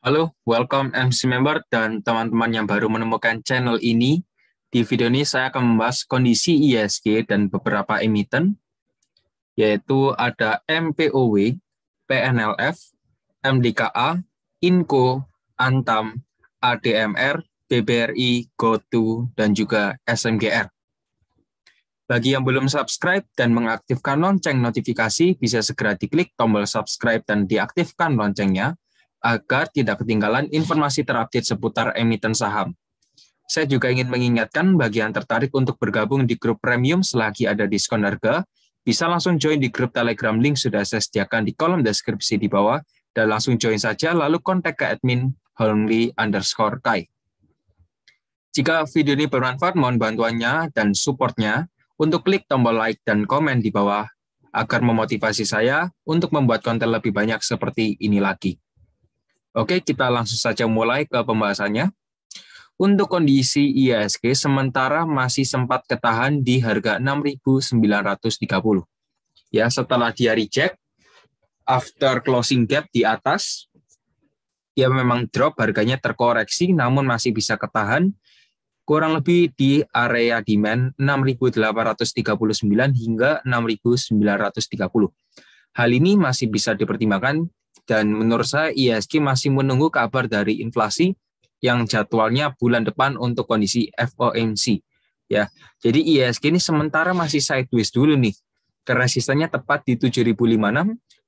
Halo, welcome MC member dan teman-teman yang baru menemukan channel ini. Di video ini saya akan membahas kondisi ISG dan beberapa emiten, yaitu ada MPOW, PNLF, MDKA, INCO, Antam, ADMR, BBRI, GoTo, dan juga SMGR. Bagi yang belum subscribe dan mengaktifkan lonceng notifikasi, bisa segera diklik tombol subscribe dan diaktifkan loncengnya agar tidak ketinggalan informasi terupdate seputar emiten saham. Saya juga ingin mengingatkan bagi yang tertarik untuk bergabung di grup premium selagi ada diskon harga, bisa langsung join di grup Telegram link sudah saya sediakan di kolom deskripsi di bawah, dan langsung join saja lalu kontak ke admin holmly underscore kai. Jika video ini bermanfaat, mohon bantuannya dan supportnya untuk klik tombol like dan komen di bawah agar memotivasi saya untuk membuat konten lebih banyak seperti ini lagi. Oke, kita langsung saja mulai ke pembahasannya. Untuk kondisi ISG sementara masih sempat ketahan di harga 6.930. Ya, setelah dia reject after closing gap di atas dia memang drop harganya terkoreksi namun masih bisa ketahan kurang lebih di area demand 6.839 hingga 6.930. Hal ini masih bisa dipertimbangkan dan menurut saya ISG e masih menunggu kabar dari inflasi yang jadwalnya bulan depan untuk kondisi FOMC. Ya, jadi ISG e ini sementara masih sideways dulu nih. Keresistennya tepat di 7056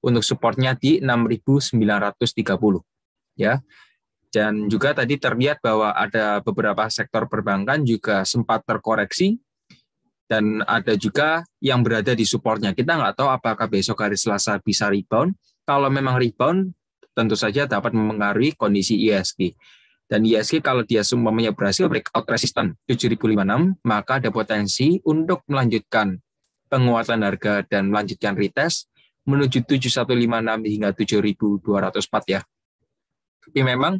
untuk supportnya di 6930. Ya. Dan juga tadi terlihat bahwa ada beberapa sektor perbankan juga sempat terkoreksi dan ada juga yang berada di supportnya. Kita nggak tahu apakah besok hari Selasa bisa rebound kalau memang rebound tentu saja dapat mempengaruhi kondisi ISG. E dan ISG e kalau dia semuanya berhasil breakout resisten 7056, maka ada potensi untuk melanjutkan penguatan harga dan melanjutkan retest menuju 7156 hingga 7204 ya. Tapi memang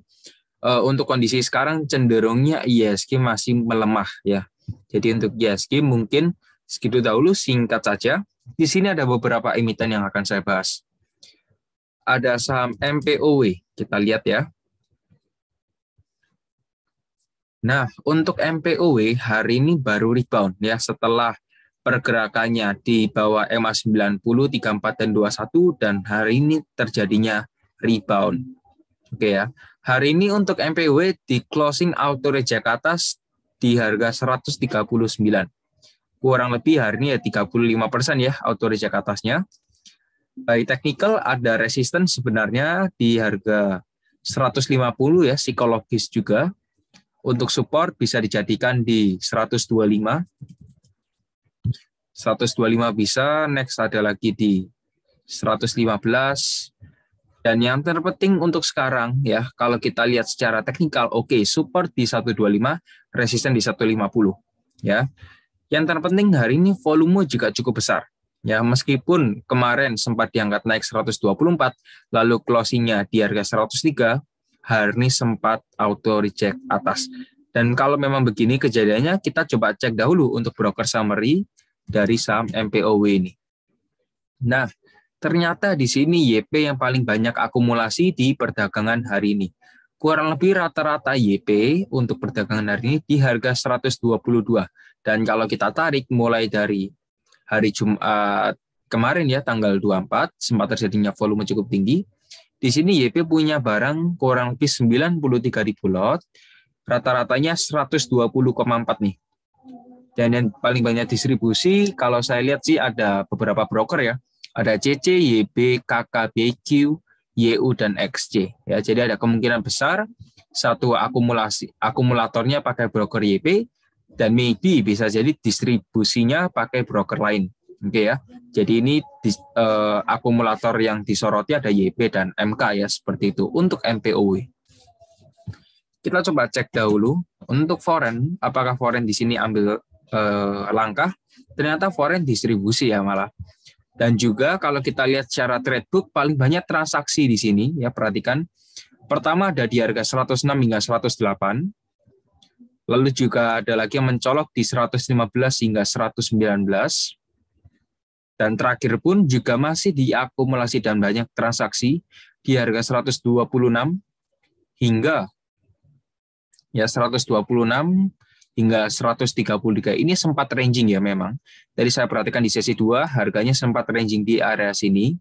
eh, untuk kondisi sekarang cenderungnya ISG e masih melemah ya. Jadi untuk ISG mungkin segitu dahulu singkat saja. Di sini ada beberapa emiten yang akan saya bahas ada saham MPOW. Kita lihat ya. Nah, untuk MPOW hari ini baru rebound ya setelah pergerakannya di bawah EMA 90, 34, dan 21, dan hari ini terjadinya rebound. Oke ya. Hari ini untuk MPW di closing auto reject atas di harga 139. Kurang lebih hari ini ya 35% ya auto reject atasnya baik technical ada resisten sebenarnya di harga 150 ya psikologis juga. Untuk support bisa dijadikan di 125. 125 bisa, next ada lagi di 115. Dan yang terpenting untuk sekarang ya, kalau kita lihat secara teknikal, oke, okay, support di 125, resisten di 150 ya. Yang terpenting hari ini volume juga cukup besar Ya, meskipun kemarin sempat diangkat naik 124, lalu closingnya di harga 103, hari ini sempat auto reject atas. Dan kalau memang begini kejadiannya, kita coba cek dahulu untuk broker summary dari saham MPOW ini. Nah, ternyata di sini YP yang paling banyak akumulasi di perdagangan hari ini. Kurang lebih rata-rata YP untuk perdagangan hari ini di harga 122. Dan kalau kita tarik mulai dari hari Jumat kemarin ya tanggal 24 sempat terjadinya volume cukup tinggi. Di sini YP punya barang kurang lebih 93.000 lot, rata-ratanya 120,4 nih. Dan yang paling banyak distribusi kalau saya lihat sih ada beberapa broker ya. Ada CC, YB, BQ, YU dan XC. Ya, jadi ada kemungkinan besar satu akumulasi akumulatornya pakai broker YP, dan maybe bisa jadi distribusinya pakai broker lain. Oke okay ya. Jadi ini dis, uh, akumulator yang disoroti ada YP dan MK ya seperti itu untuk MPOW. Kita coba cek dahulu untuk foreign apakah foreign di sini ambil uh, langkah? Ternyata foreign distribusi ya malah. Dan juga kalau kita lihat secara trade book paling banyak transaksi di sini ya perhatikan. Pertama ada di harga 106 hingga 108, Lalu juga ada lagi yang mencolok di 115 hingga 119. Dan terakhir pun juga masih diakumulasi dan banyak transaksi di harga 126 hingga ya 126 hingga 133. Ini sempat ranging ya memang. Tadi saya perhatikan di sesi 2 harganya sempat ranging di area sini.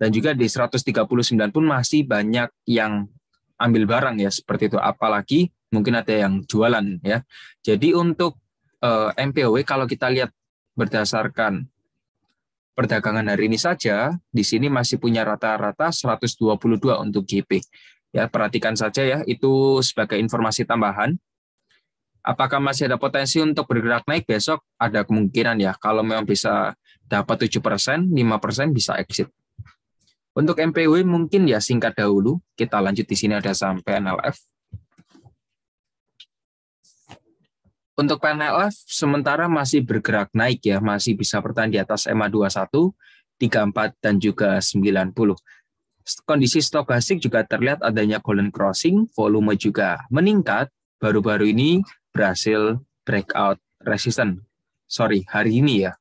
Dan juga di 139 pun masih banyak yang ambil barang ya seperti itu. Apalagi mungkin ada yang jualan ya. Jadi untuk uh, eh, MPOW kalau kita lihat berdasarkan perdagangan hari ini saja di sini masih punya rata-rata 122 untuk GP. Ya, perhatikan saja ya itu sebagai informasi tambahan. Apakah masih ada potensi untuk bergerak naik besok? Ada kemungkinan ya. Kalau memang bisa dapat 7%, 5% bisa exit. Untuk MPW mungkin ya singkat dahulu. Kita lanjut di sini ada sampai NLF. Untuk PNLF sementara masih bergerak naik ya, masih bisa bertahan di atas ma 21, 34 dan juga 90. Kondisi stokastik juga terlihat adanya golden crossing, volume juga meningkat, baru-baru ini berhasil breakout resistance, Sorry, hari ini ya.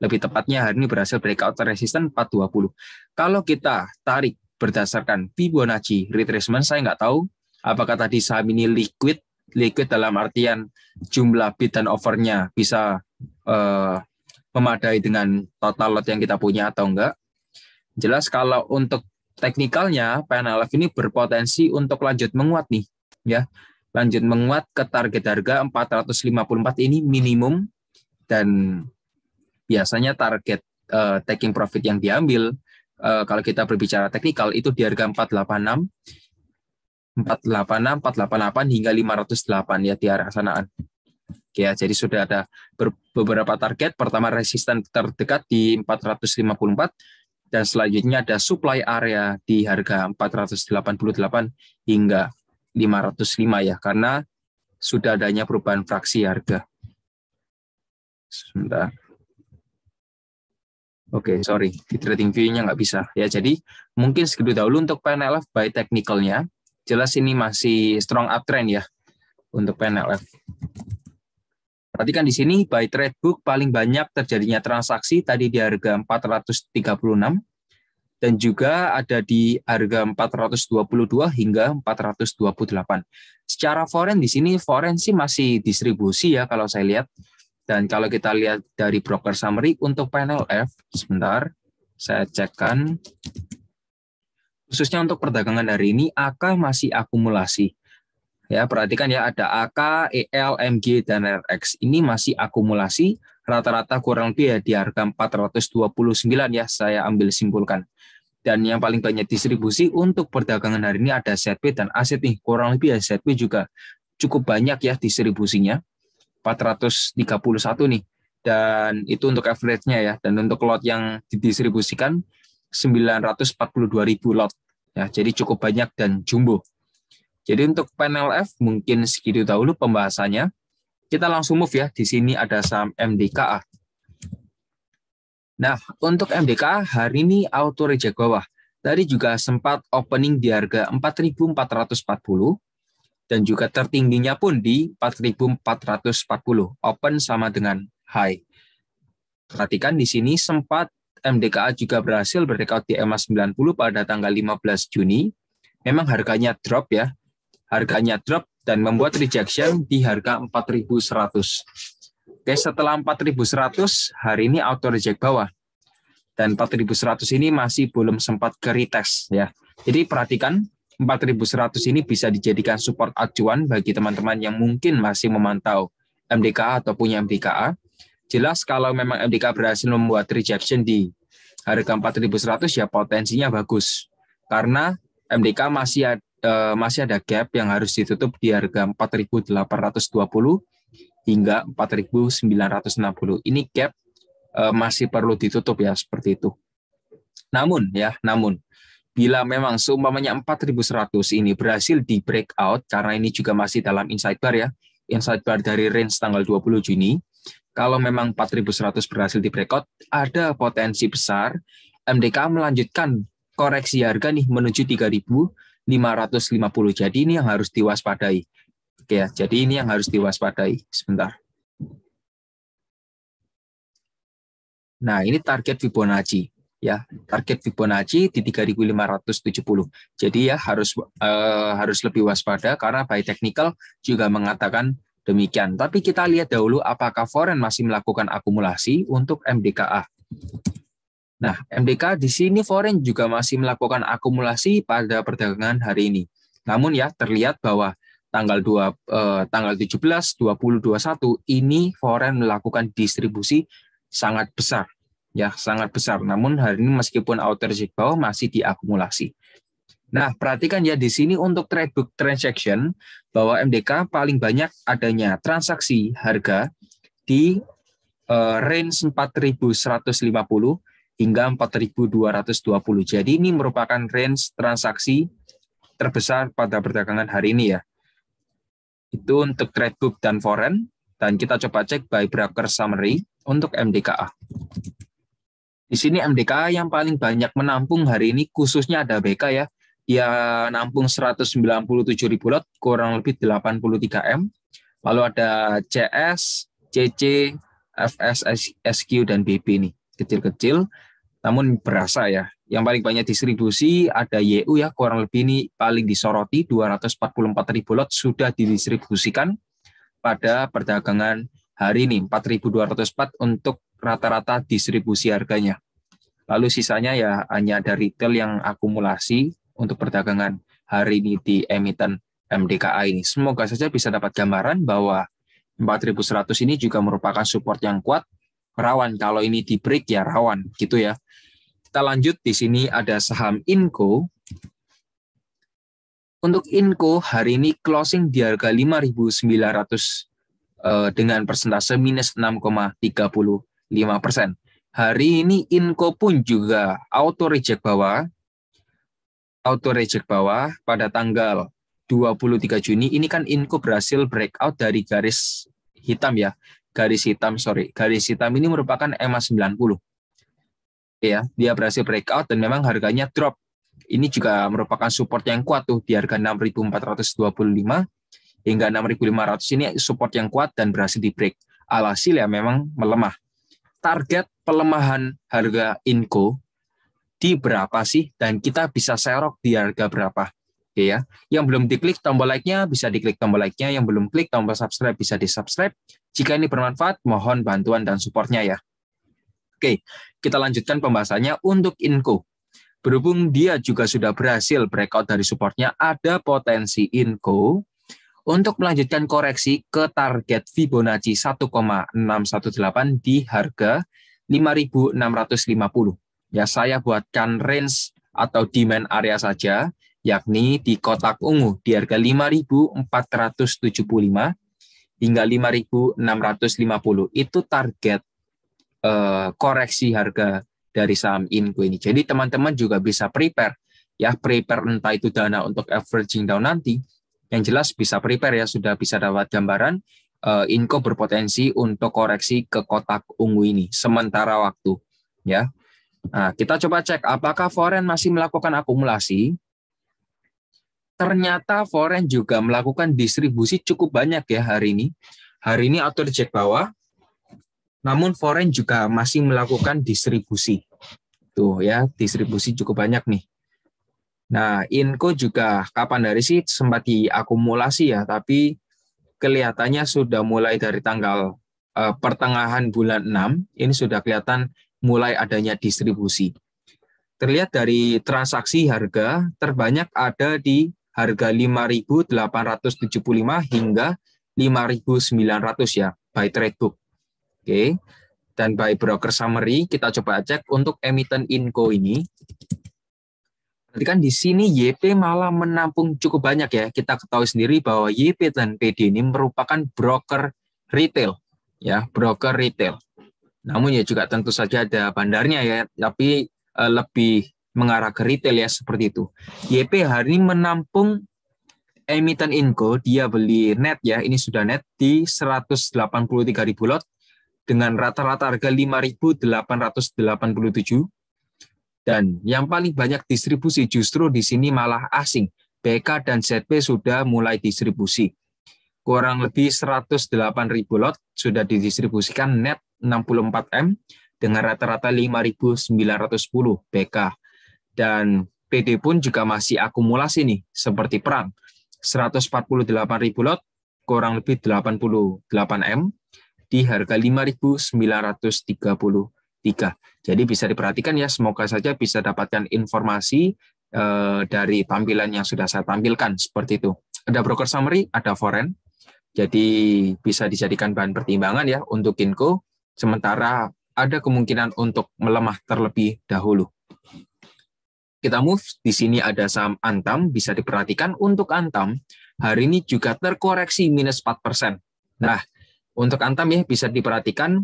Lebih tepatnya hari ini berhasil breakout resistance 420. Kalau kita tarik berdasarkan Fibonacci retracement, saya nggak tahu apakah tadi saham ini liquid liquid dalam artian jumlah bid dan overnya bisa uh, memadai dengan total lot yang kita punya atau enggak. Jelas kalau untuk teknikalnya PNLF ini berpotensi untuk lanjut menguat nih ya. Lanjut menguat ke target harga 454 ini minimum dan biasanya target uh, taking profit yang diambil uh, kalau kita berbicara teknikal itu di harga 486 486, 488 hingga 508 ya di arah sanaan. Oke, ya, jadi sudah ada beberapa target. Pertama resisten terdekat di 454 dan selanjutnya ada supply area di harga 488 hingga 505 ya karena sudah adanya perubahan fraksi harga. Sebentar. Oke, okay, sorry, di trading view-nya nggak bisa. Ya, jadi mungkin segitu dahulu untuk PNLF by technical-nya jelas ini masih strong uptrend ya untuk PNLF. Perhatikan di sini by trade book paling banyak terjadinya transaksi tadi di harga 436 dan juga ada di harga 422 hingga 428. Secara foreign di sini foreign sih masih distribusi ya kalau saya lihat. Dan kalau kita lihat dari broker summary untuk panel F, sebentar saya cekkan khususnya untuk perdagangan hari ini AK masih akumulasi. Ya, perhatikan ya ada AK, EL, MG dan RX. Ini masih akumulasi rata-rata kurang lebih ya di harga 429 ya saya ambil simpulkan. Dan yang paling banyak distribusi untuk perdagangan hari ini ada ZP dan aset nih. Kurang lebih ya ZP juga cukup banyak ya distribusinya. 431 nih. Dan itu untuk average-nya ya. Dan untuk lot yang didistribusikan 942.000 lot. Ya, jadi cukup banyak dan jumbo. Jadi untuk panel F mungkin segitu dahulu pembahasannya. Kita langsung move ya. Di sini ada saham MDKA. Nah, untuk MDKA hari ini auto reject bawah. Tadi juga sempat opening di harga 4.440 dan juga tertingginya pun di 4.440 open sama dengan high. Perhatikan di sini sempat MDKA juga berhasil breakout di EMA 90 pada tanggal 15 Juni. Memang harganya drop ya. Harganya drop dan membuat rejection di harga 4100. Oke, setelah 4100 hari ini auto reject bawah. Dan 4100 ini masih belum sempat ke retest ya. Jadi perhatikan 4100 ini bisa dijadikan support acuan bagi teman-teman yang mungkin masih memantau MDKA atau punya MDKA Jelas kalau memang MDK berhasil membuat rejection di harga 4.100 ya potensinya bagus. Karena MDK masih ada, eh, masih ada gap yang harus ditutup di harga 4.820 hingga 4.960. Ini gap eh, masih perlu ditutup ya seperti itu. Namun ya, namun bila memang seumpamanya 4100 ini berhasil di breakout karena ini juga masih dalam inside bar ya. Inside bar dari range tanggal 20 Juni kalau memang 4100 berhasil di breakout, ada potensi besar MDK melanjutkan koreksi harga nih menuju 3550. Jadi ini yang harus diwaspadai. Oke ya, jadi ini yang harus diwaspadai. Sebentar. Nah, ini target Fibonacci ya. Target Fibonacci di 3570. Jadi ya harus uh, harus lebih waspada karena by technical juga mengatakan Demikian. Tapi kita lihat dahulu apakah foreign masih melakukan akumulasi untuk MDKA. Nah, MDK di sini foreign juga masih melakukan akumulasi pada perdagangan hari ini. Namun ya terlihat bahwa tanggal 2 eh, tanggal 17, 20, 21 ini foreign melakukan distribusi sangat besar. Ya, sangat besar. Namun hari ini meskipun outer bawah masih diakumulasi. Nah, perhatikan ya di sini untuk trade book transaction bahwa MDK paling banyak adanya transaksi harga di eh, range 4150 hingga 4220. Jadi ini merupakan range transaksi terbesar pada perdagangan hari ini ya. Itu untuk trade book dan foreign dan kita coba cek by broker summary untuk MDKA. Di sini MDKA yang paling banyak menampung hari ini khususnya ada BK ya, ya nampung 197 ribu lot, kurang lebih 83 M. Lalu ada CS, CC, FS, SQ, dan BB nih, kecil-kecil. Namun berasa ya, yang paling banyak distribusi ada YU ya, kurang lebih ini paling disoroti, 244 ribu lot sudah didistribusikan pada perdagangan hari ini, 4.204 untuk rata-rata distribusi harganya. Lalu sisanya ya hanya ada retail yang akumulasi untuk perdagangan hari ini di emiten MDKA ini. Semoga saja bisa dapat gambaran bahwa 4100 ini juga merupakan support yang kuat, rawan kalau ini di break ya rawan gitu ya. Kita lanjut di sini ada saham Inco. Untuk Inco hari ini closing di harga 5.900 eh, dengan persentase minus 6,35 persen. Hari ini Inco pun juga auto reject bawah auto reject bawah pada tanggal 23 Juni ini kan Inco berhasil breakout dari garis hitam ya. Garis hitam, sorry. Garis hitam ini merupakan EMA 90. Ya, dia berhasil breakout dan memang harganya drop. Ini juga merupakan support yang kuat tuh di harga 6.425 hingga 6.500 ini support yang kuat dan berhasil di break. Alhasil ya memang melemah. Target pelemahan harga Inco di berapa sih dan kita bisa serok di harga berapa. Oke ya. Yang belum diklik tombol like-nya bisa diklik tombol like-nya, yang belum klik tombol subscribe bisa di-subscribe. Jika ini bermanfaat, mohon bantuan dan supportnya ya. Oke, kita lanjutkan pembahasannya untuk Inco. Berhubung dia juga sudah berhasil breakout dari supportnya, ada potensi Inco untuk melanjutkan koreksi ke target Fibonacci 1,618 di harga 5650 ya saya buatkan range atau demand area saja, yakni di kotak ungu di harga 5.475 hingga 5.650. Itu target eh, koreksi harga dari saham Inco ini. Jadi teman-teman juga bisa prepare ya prepare entah itu dana untuk averaging down nanti. Yang jelas bisa prepare ya sudah bisa dapat gambaran eh, Inco berpotensi untuk koreksi ke kotak ungu ini sementara waktu ya. Nah, kita coba cek apakah foren masih melakukan akumulasi. Ternyata foren juga melakukan distribusi cukup banyak ya hari ini. Hari ini auto reject bawah, namun foren juga masih melakukan distribusi. Tuh ya, distribusi cukup banyak nih. Nah, inko juga kapan dari sih sempat diakumulasi ya, tapi kelihatannya sudah mulai dari tanggal eh, pertengahan bulan 6, ini sudah kelihatan mulai adanya distribusi. Terlihat dari transaksi harga terbanyak ada di harga 5.875 hingga 5.900 ya by trade book. Oke. Dan by broker summary kita coba cek untuk emiten Inco ini. Perhatikan di sini YP malah menampung cukup banyak ya. Kita ketahui sendiri bahwa YP dan PD ini merupakan broker retail ya, broker retail. Namun ya juga tentu saja ada bandarnya ya, tapi uh, lebih mengarah ke retail ya seperti itu. YP hari ini menampung emiten Inco, dia beli net ya, ini sudah net di 183.000 lot dengan rata-rata harga 5.887 dan yang paling banyak distribusi justru di sini malah asing. BK dan ZP sudah mulai distribusi. Kurang lebih 108.000 lot sudah didistribusikan net 64M dengan rata-rata 5.910 BK. Dan PD pun juga masih akumulasi nih, seperti perang. 148.000 lot, kurang lebih 88M, di harga 5.933. Jadi bisa diperhatikan ya, semoga saja bisa dapatkan informasi eh, dari tampilan yang sudah saya tampilkan, seperti itu. Ada broker summary, ada foreign, jadi bisa dijadikan bahan pertimbangan ya untuk Kinko Sementara ada kemungkinan untuk melemah terlebih dahulu. Kita move, di sini ada saham Antam, bisa diperhatikan untuk Antam, hari ini juga terkoreksi minus 4%. Nah, untuk Antam ya bisa diperhatikan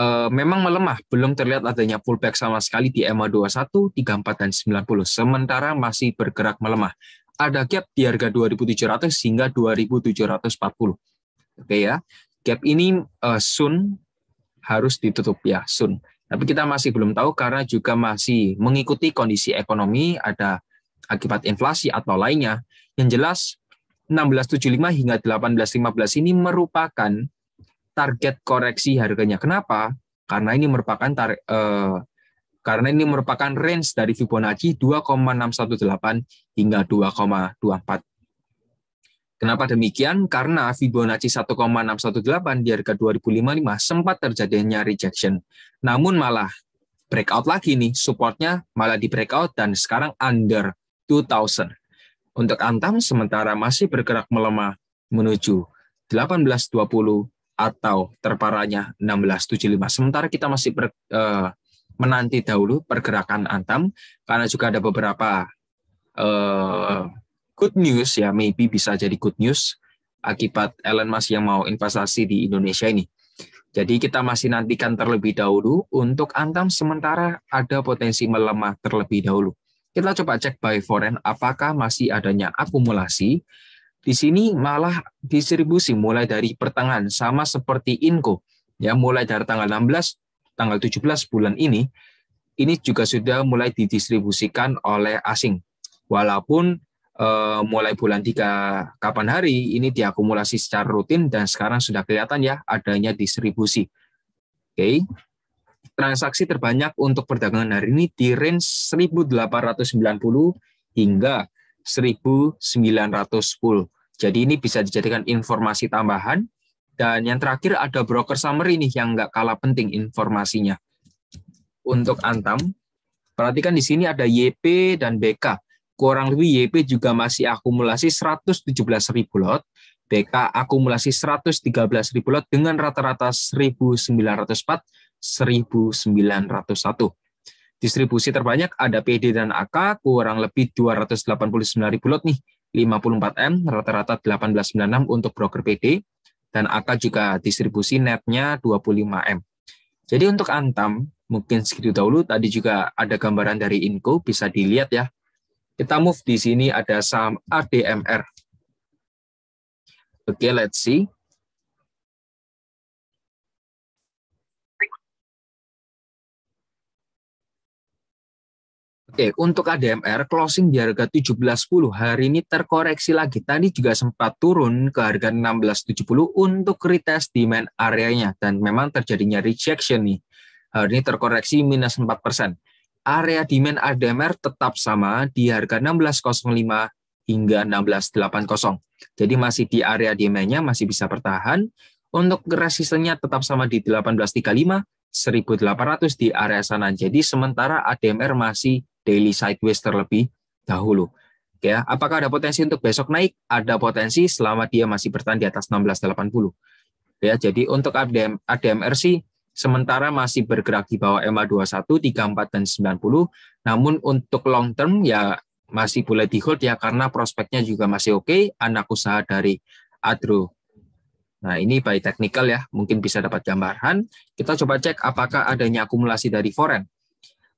e, memang melemah, belum terlihat adanya pullback sama sekali di EMA 21, 34, dan 90, sementara masih bergerak melemah. Ada gap di harga 2.700 hingga 2.740. Oke ya, gap ini e, soon harus ditutup ya sun. Tapi kita masih belum tahu karena juga masih mengikuti kondisi ekonomi, ada akibat inflasi atau lainnya. Yang jelas 1675 hingga 1815 ini merupakan target koreksi harganya. Kenapa? Karena ini merupakan tar, eh, karena ini merupakan range dari Fibonacci 2,618 hingga 2,24. Kenapa demikian? Karena Fibonacci 1,618 di harga 2055 sempat terjadinya rejection. Namun malah breakout lagi nih, supportnya malah di breakout dan sekarang under 2000. Untuk Antam sementara masih bergerak melemah menuju 1820 atau terparahnya 1675. Sementara kita masih ber, eh, menanti dahulu pergerakan Antam karena juga ada beberapa eh, good news ya maybe bisa jadi good news akibat Elon Musk yang mau investasi di Indonesia ini. Jadi kita masih nantikan terlebih dahulu untuk Antam sementara ada potensi melemah terlebih dahulu. Kita coba cek by foreign apakah masih adanya akumulasi. Di sini malah distribusi mulai dari pertengahan sama seperti Inco ya mulai dari tanggal 16 tanggal 17 bulan ini ini juga sudah mulai didistribusikan oleh asing. Walaupun Eh, mulai bulan 3 kapan hari ini diakumulasi secara rutin dan sekarang sudah kelihatan ya adanya distribusi. Oke. Okay. Transaksi terbanyak untuk perdagangan hari ini di range 1890 hingga 1910. Jadi ini bisa dijadikan informasi tambahan dan yang terakhir ada broker summary nih yang nggak kalah penting informasinya. Untuk Antam, perhatikan di sini ada YP dan BK kurang lebih YP juga masih akumulasi 117.000 lot, BK akumulasi 113.000 lot dengan rata-rata 1.904, 1.901. Distribusi terbanyak ada PD dan AK kurang lebih 289.000 lot nih, 54M rata-rata 1896 untuk broker PD dan AK juga distribusi netnya 25M. Jadi untuk Antam mungkin segitu dahulu tadi juga ada gambaran dari inko bisa dilihat ya kita move di sini ada saham ADMR. Oke, okay, let's see. Oke, untuk ADMR closing di harga 17.10 hari ini terkoreksi lagi. Tadi juga sempat turun ke harga 16.70 untuk retest demand areanya dan memang terjadinya rejection nih. Hari ini terkoreksi minus 4% area demand ADMR tetap sama di harga 16.05 hingga 16.80. Jadi masih di area demand-nya masih bisa bertahan. Untuk resistennya tetap sama di 1835 1800 di area sana. Jadi sementara ADMR masih daily sideways terlebih dahulu. Ya, apakah ada potensi untuk besok naik? Ada potensi selama dia masih bertahan di atas 1680. Ya, jadi untuk ADM, ADMR sih sementara masih bergerak di bawah ma 21, 34, dan 90. Namun untuk long term ya masih boleh di hold ya karena prospeknya juga masih oke, okay, anak usaha dari Adro. Nah ini by technical ya, mungkin bisa dapat gambaran. Kita coba cek apakah adanya akumulasi dari foreign.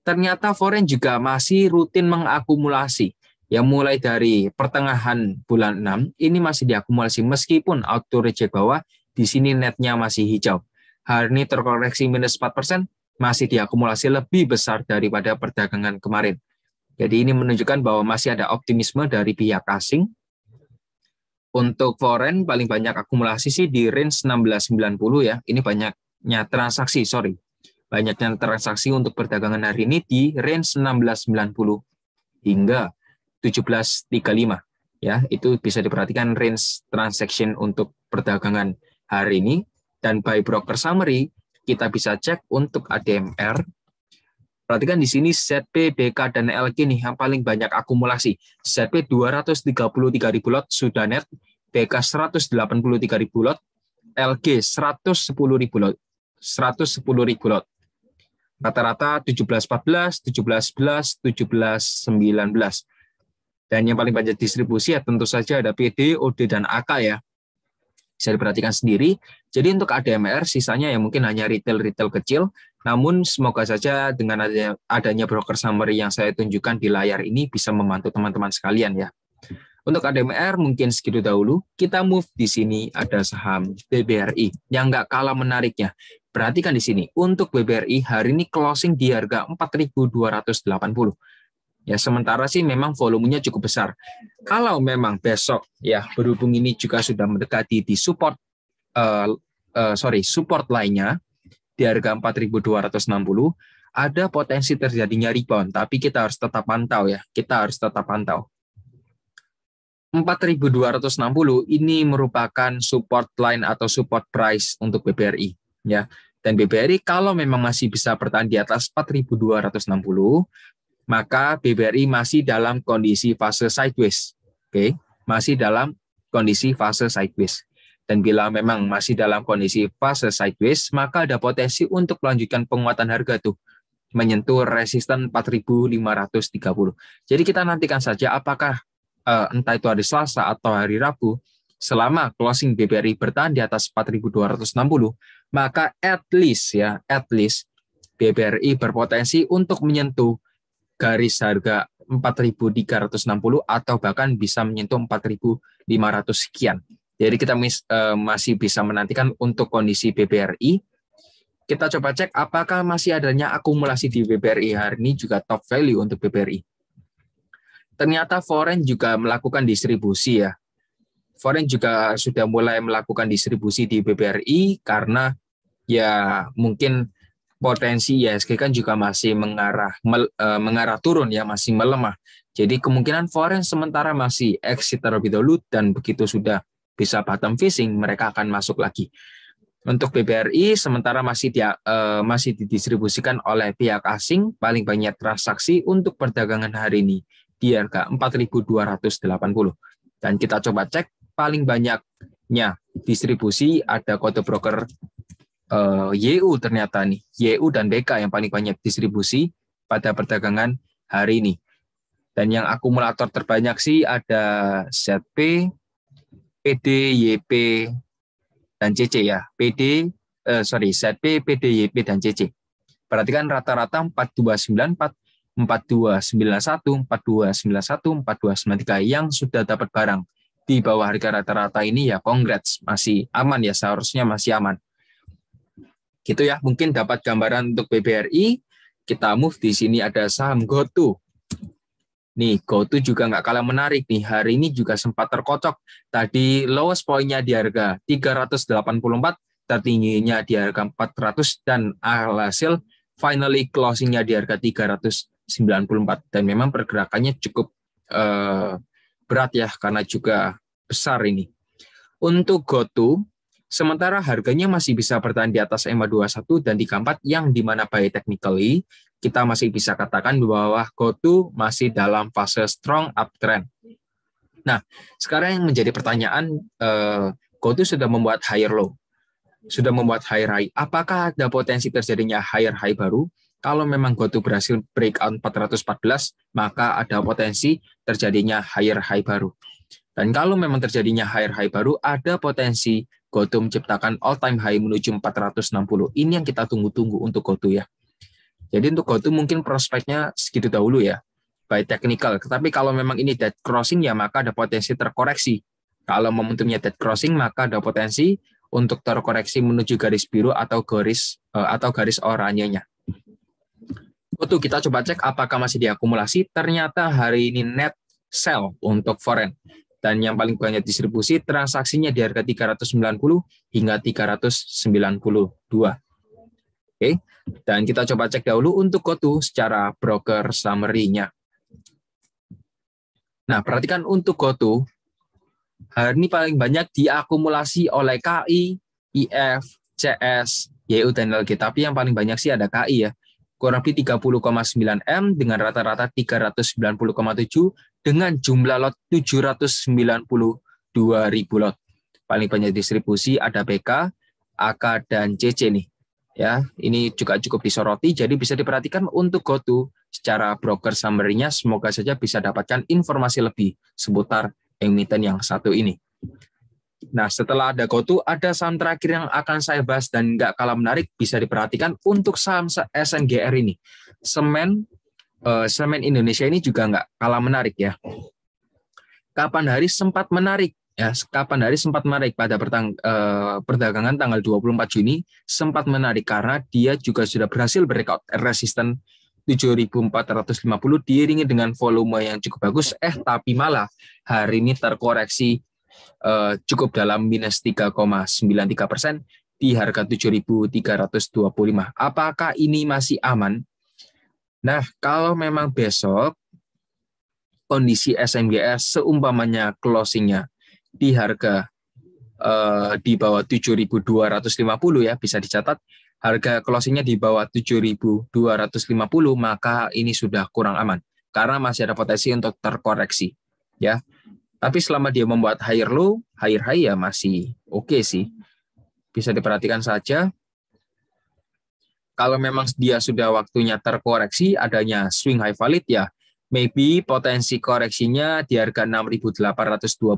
Ternyata foreign juga masih rutin mengakumulasi. yang mulai dari pertengahan bulan 6, ini masih diakumulasi meskipun auto reject bawah, di sini netnya masih hijau hari ini terkoreksi minus 4%, masih diakumulasi lebih besar daripada perdagangan kemarin. Jadi ini menunjukkan bahwa masih ada optimisme dari pihak asing. Untuk foreign paling banyak akumulasi sih di range 1690 ya. Ini banyaknya transaksi, sorry. Banyaknya transaksi untuk perdagangan hari ini di range 1690 hingga 1735 ya. Itu bisa diperhatikan range transaction untuk perdagangan hari ini dan by broker summary, kita bisa cek untuk ADMR. Perhatikan di sini ZP, BK, dan LG nih yang paling banyak akumulasi. ZP 233.000 lot sudah net, BK 183.000 lot, LG 110.000 lot. 110.000 lot. Rata-rata 1714, 1711, 19 Dan yang paling banyak distribusi ya tentu saja ada PD, OD, dan AK ya bisa diperhatikan sendiri. Jadi untuk ADMR sisanya ya mungkin hanya retail-retail kecil, namun semoga saja dengan adanya, broker summary yang saya tunjukkan di layar ini bisa membantu teman-teman sekalian ya. Untuk ADMR mungkin segitu dahulu. Kita move di sini ada saham BBRI yang nggak kalah menariknya. Perhatikan di sini, untuk BBRI hari ini closing di harga 4.280 Ya, sementara sih memang volumenya cukup besar. Kalau memang besok ya berhubung ini juga sudah mendekati di support uh, eh, uh, eh, sorry support lainnya di harga 4.260 ada potensi terjadinya rebound, tapi kita harus tetap pantau ya. Kita harus tetap pantau. 4.260 ini merupakan support line atau support price untuk BBRI ya. Dan BBRI kalau memang masih bisa bertahan di atas 4.260, maka BBRI masih dalam kondisi fase sideways. Oke, masih dalam kondisi fase sideways. Dan bila memang masih dalam kondisi fase sideways, maka ada potensi untuk melanjutkan penguatan harga tuh menyentuh resisten 4530. Jadi kita nantikan saja apakah uh, entah itu hari Selasa atau hari Rabu selama closing BBRI bertahan di atas 4260, maka at least ya, at least BBRI berpotensi untuk menyentuh garis harga 4.360 atau bahkan bisa menyentuh 4.500 sekian. Jadi kita mis, e, masih bisa menantikan untuk kondisi BBRI. Kita coba cek apakah masih adanya akumulasi di BBRI hari ini juga top value untuk BBRI. Ternyata foreign juga melakukan distribusi ya. Foreign juga sudah mulai melakukan distribusi di BBRI karena ya mungkin potensi ISG kan juga masih mengarah mel, e, mengarah turun ya, masih melemah. Jadi kemungkinan foreign sementara masih exit terlebih dahulu dan begitu sudah bisa bottom fishing mereka akan masuk lagi. Untuk BBRI sementara masih dia, e, masih didistribusikan oleh pihak asing paling banyak transaksi untuk perdagangan hari ini di harga 4.280. Dan kita coba cek paling banyaknya distribusi ada kode broker uh, eh, YU ternyata nih, YU dan BK yang paling banyak distribusi pada perdagangan hari ini. Dan yang akumulator terbanyak sih ada ZP, PD, YP, dan CC ya. PD, uh, eh, sorry, ZP, PD, YP, dan CC. Perhatikan rata-rata 4294, 4291, 4291, 4293 yang sudah dapat barang di bawah harga rata-rata ini ya congrats masih aman ya seharusnya masih aman Gitu ya, mungkin dapat gambaran untuk BBRI. Kita move di sini ada saham GoTo. Nih, GoTo juga nggak kalah menarik nih. Hari ini juga sempat terkocok. Tadi lowest pointnya di harga 384, tertingginya di harga 400, dan alhasil finally closingnya di harga 394. Dan memang pergerakannya cukup eh, berat ya, karena juga besar ini. Untuk GoTo, Sementara harganya masih bisa bertahan di atas EMA 21 dan di 34 yang dimana by technically kita masih bisa katakan bahwa GoTo masih dalam fase strong uptrend. Nah, sekarang yang menjadi pertanyaan, eh, GoTo sudah membuat higher low, sudah membuat higher high. Apakah ada potensi terjadinya higher high baru? Kalau memang GoTo berhasil breakout 414, maka ada potensi terjadinya higher high baru. Dan kalau memang terjadinya higher high baru, ada potensi GoTo menciptakan all time high menuju 460. Ini yang kita tunggu-tunggu untuk GoTo ya. Jadi untuk GoTo mungkin prospeknya segitu dahulu ya, by technical. Tetapi kalau memang ini dead crossing ya maka ada potensi terkoreksi. Kalau momentumnya dead crossing maka ada potensi untuk terkoreksi menuju garis biru atau garis eh, atau garis oranyenya. GoTo kita coba cek apakah masih diakumulasi. Ternyata hari ini net sell untuk foreign dan yang paling banyak distribusi transaksinya di harga 390 hingga 392. Oke, dan kita coba cek dahulu untuk Kotu secara broker summary-nya. Nah, perhatikan untuk Kotu hari ini paling banyak diakumulasi oleh KI, IF, CS, YU, dan LG. Tapi yang paling banyak sih ada KI ya kurang lebih 30,9 M dengan rata-rata 390,7 dengan jumlah lot 792 ribu lot. Paling banyak distribusi ada BK, AK, dan CC nih. Ya, ini juga cukup disoroti, jadi bisa diperhatikan untuk GoTo secara broker summary-nya semoga saja bisa dapatkan informasi lebih seputar emiten yang satu ini. Nah, setelah ada GoTo, ada saham terakhir yang akan saya bahas dan nggak kalah menarik bisa diperhatikan untuk saham SNGR ini. Semen, uh, semen Indonesia ini juga nggak kalah menarik ya. Kapan hari sempat menarik ya kapan hari sempat menarik pada pertang, eh, perdagangan tanggal 24 Juni sempat menarik karena dia juga sudah berhasil breakout resisten 7.450 diiringi dengan volume yang cukup bagus eh tapi malah hari ini terkoreksi uh, cukup dalam minus 3,93 persen di harga 7.325. Apakah ini masih aman? Nah, kalau memang besok kondisi SMGR seumpamanya closingnya di harga uh, di bawah 7.250 ya bisa dicatat harga closingnya di bawah 7.250 maka ini sudah kurang aman karena masih ada potensi untuk terkoreksi ya tapi selama dia membuat higher low, higher high ya masih oke okay sih. Bisa diperhatikan saja. Kalau memang dia sudah waktunya terkoreksi, adanya swing high valid ya, maybe potensi koreksinya di harga 6.825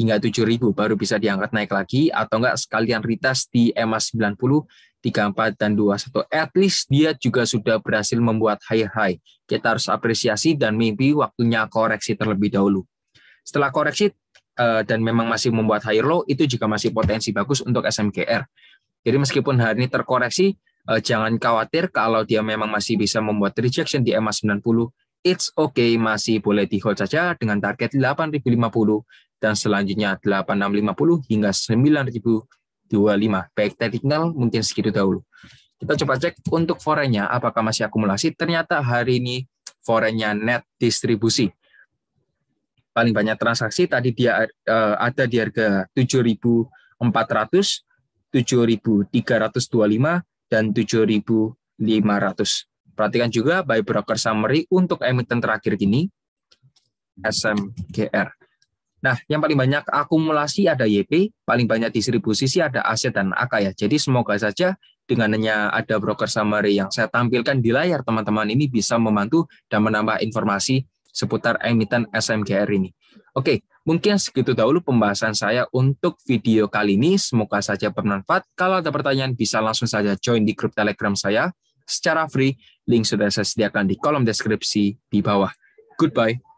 hingga 7.000 baru bisa diangkat naik lagi atau enggak sekalian ritas di EMA 90, 34 dan 21. At least dia juga sudah berhasil membuat high high. Kita harus apresiasi dan mimpi waktunya koreksi terlebih dahulu. Setelah koreksi eh, dan memang masih membuat higher low, itu juga masih potensi bagus untuk SMGR. Jadi meskipun hari ini terkoreksi, eh, jangan khawatir kalau dia memang masih bisa membuat rejection di MA 90, it's okay, masih boleh di hold saja dengan target 8050 dan selanjutnya 8650 hingga 9025. Baik technical mungkin segitu dahulu. Kita coba cek untuk forennya apakah masih akumulasi. Ternyata hari ini forennya net distribusi paling banyak transaksi tadi dia uh, ada di harga 7.400, 7.325 dan 7.500. Perhatikan juga by broker summary untuk emiten terakhir ini SMGR. Nah, yang paling banyak akumulasi ada YP, paling banyak distribusi sih ada aset dan AK ya. Jadi semoga saja dengan hanya ada broker summary yang saya tampilkan di layar teman-teman ini bisa membantu dan menambah informasi seputar emiten SMGR ini. Oke, mungkin segitu dahulu pembahasan saya untuk video kali ini. Semoga saja bermanfaat. Kalau ada pertanyaan bisa langsung saja join di grup Telegram saya secara free. Link sudah saya sediakan di kolom deskripsi di bawah. Goodbye.